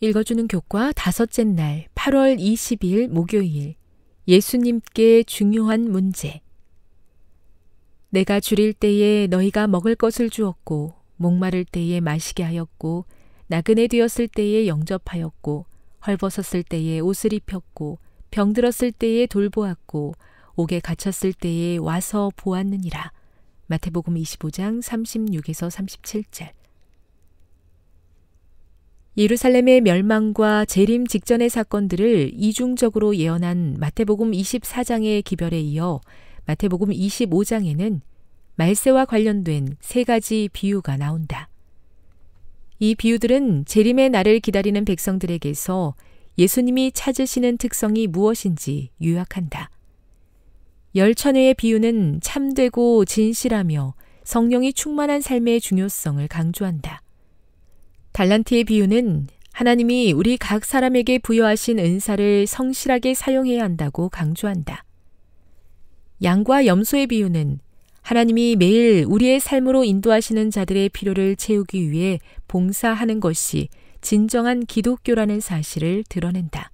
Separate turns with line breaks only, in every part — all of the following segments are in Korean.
읽어주는 교과 다섯째 날 8월 20일 목요일 예수님께 중요한 문제 내가 줄일 때에 너희가 먹을 것을 주었고 목마를 때에 마시게 하였고 나그네 되었을 때에 영접하였고 헐벗었을 때에 옷을 입혔고 병들었을 때에 돌보았고 옥에 갇혔을 때에 와서 보았느니라 마태복음 25장 36에서 37절 예루살렘의 멸망과 재림 직전의 사건들을 이중적으로 예언한 마태복음 24장의 기별에 이어 마태복음 25장에는 말세와 관련된 세 가지 비유가 나온다. 이 비유들은 재림의 날을 기다리는 백성들에게서 예수님이 찾으시는 특성이 무엇인지 유약한다. 열천의 비유는 참되고 진실하며 성령이 충만한 삶의 중요성을 강조한다. 달란트의 비유는 하나님이 우리 각 사람에게 부여하신 은사를 성실하게 사용해야 한다고 강조한다. 양과 염소의 비유는 하나님이 매일 우리의 삶으로 인도하시는 자들의 필요를 채우기 위해 봉사하는 것이 진정한 기독교라는 사실을 드러낸다.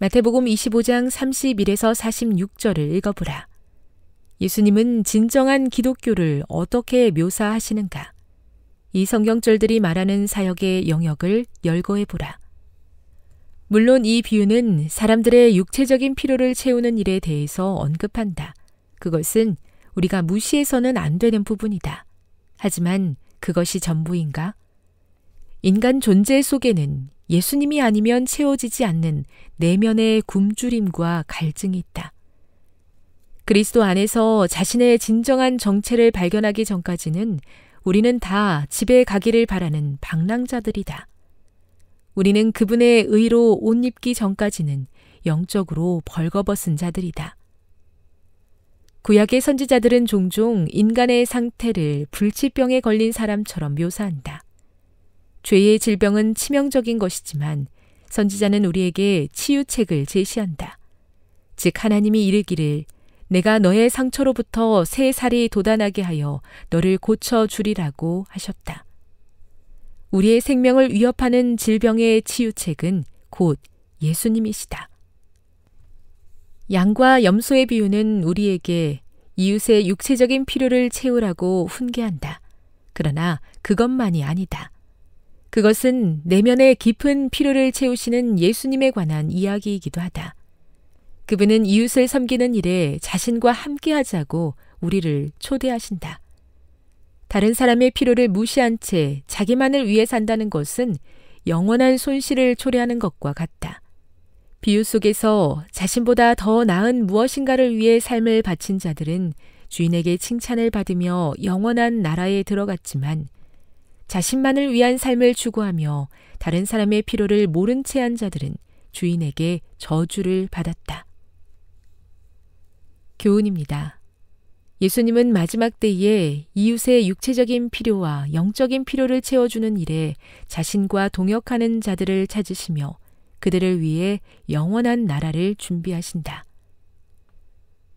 마태복음 25장 31에서 46절을 읽어보라. 예수님은 진정한 기독교를 어떻게 묘사하시는가? 이 성경절들이 말하는 사역의 영역을 열거해 보라. 물론 이 비유는 사람들의 육체적인 피로를 채우는 일에 대해서 언급한다. 그것은 우리가 무시해서는 안 되는 부분이다. 하지만 그것이 전부인가? 인간 존재 속에는 예수님이 아니면 채워지지 않는 내면의 굶주림과 갈증이 있다. 그리스도 안에서 자신의 진정한 정체를 발견하기 전까지는 우리는 다 집에 가기를 바라는 방랑자들이다. 우리는 그분의 의로 옷 입기 전까지는 영적으로 벌거벗은 자들이다. 구약의 선지자들은 종종 인간의 상태를 불치병에 걸린 사람처럼 묘사한다. 죄의 질병은 치명적인 것이지만 선지자는 우리에게 치유책을 제시한다. 즉 하나님이 이르기를 내가 너의 상처로부터 새 살이 돋아나게 하여 너를 고쳐주리라고 하셨다. 우리의 생명을 위협하는 질병의 치유책은 곧 예수님이시다. 양과 염소의 비유는 우리에게 이웃의 육체적인 필요를 채우라고 훈계한다. 그러나 그것만이 아니다. 그것은 내면의 깊은 필요를 채우시는 예수님에 관한 이야기이기도 하다. 그분은 이웃을 섬기는 일에 자신과 함께하자고 우리를 초대하신다. 다른 사람의 필요를 무시한 채 자기만을 위해 산다는 것은 영원한 손실을 초래하는 것과 같다. 비유 속에서 자신보다 더 나은 무엇인가를 위해 삶을 바친 자들은 주인에게 칭찬을 받으며 영원한 나라에 들어갔지만 자신만을 위한 삶을 추구하며 다른 사람의 필요를 모른 채 한 자들은 주인에게 저주를 받았다. 교훈입니다. 예수님은 마지막 때에 이웃의 육체적인 필요와 영적인 필요를 채워주는 일에 자신과 동역하는 자들을 찾으시며 그들을 위해 영원한 나라를 준비하신다.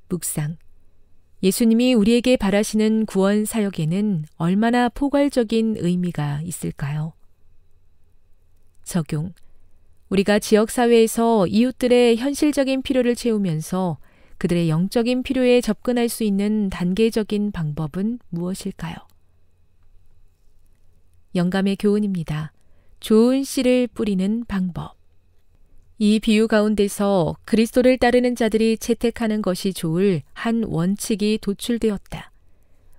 묵상. 예수님이 우리에게 바라시는 구원 사역에는 얼마나 포괄적인 의미가 있을까요? 적용. 우리가 지역사회에서 이웃들의 현실적인 필요를 채우면서 그들의 영적인 필요에 접근할 수 있는 단계적인 방법은 무엇일까요? 영감의 교훈입니다. 좋은 씨를 뿌리는 방법. 이 비유 가운데서 그리스도를 따르는 자들이 채택하는 것이 좋을 한 원칙이 도출되었다.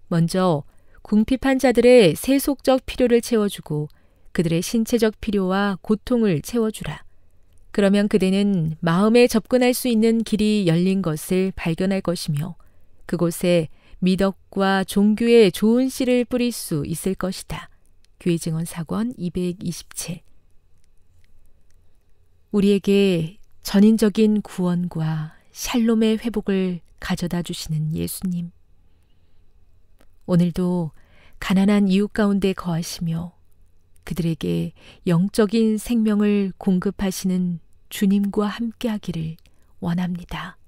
먼저 궁핍한 자들의 세속적 필요를 채워주고 그들의 신체적 필요와 고통을 채워주라. 그러면 그대는 마음에 접근할 수 있는 길이 열린 것을 발견할 것이며 그곳에 미덕과 종교의 좋은 씨를 뿌릴 수 있을 것이다. 교회 증언 사권 227 우리에게 전인적인 구원과 샬롬의 회복을 가져다 주시는 예수님. 오늘도 가난한 이웃 가운데 거하시며 그들에게 영적인 생명을 공급하시는 주님과 함께 하기를 원합니다.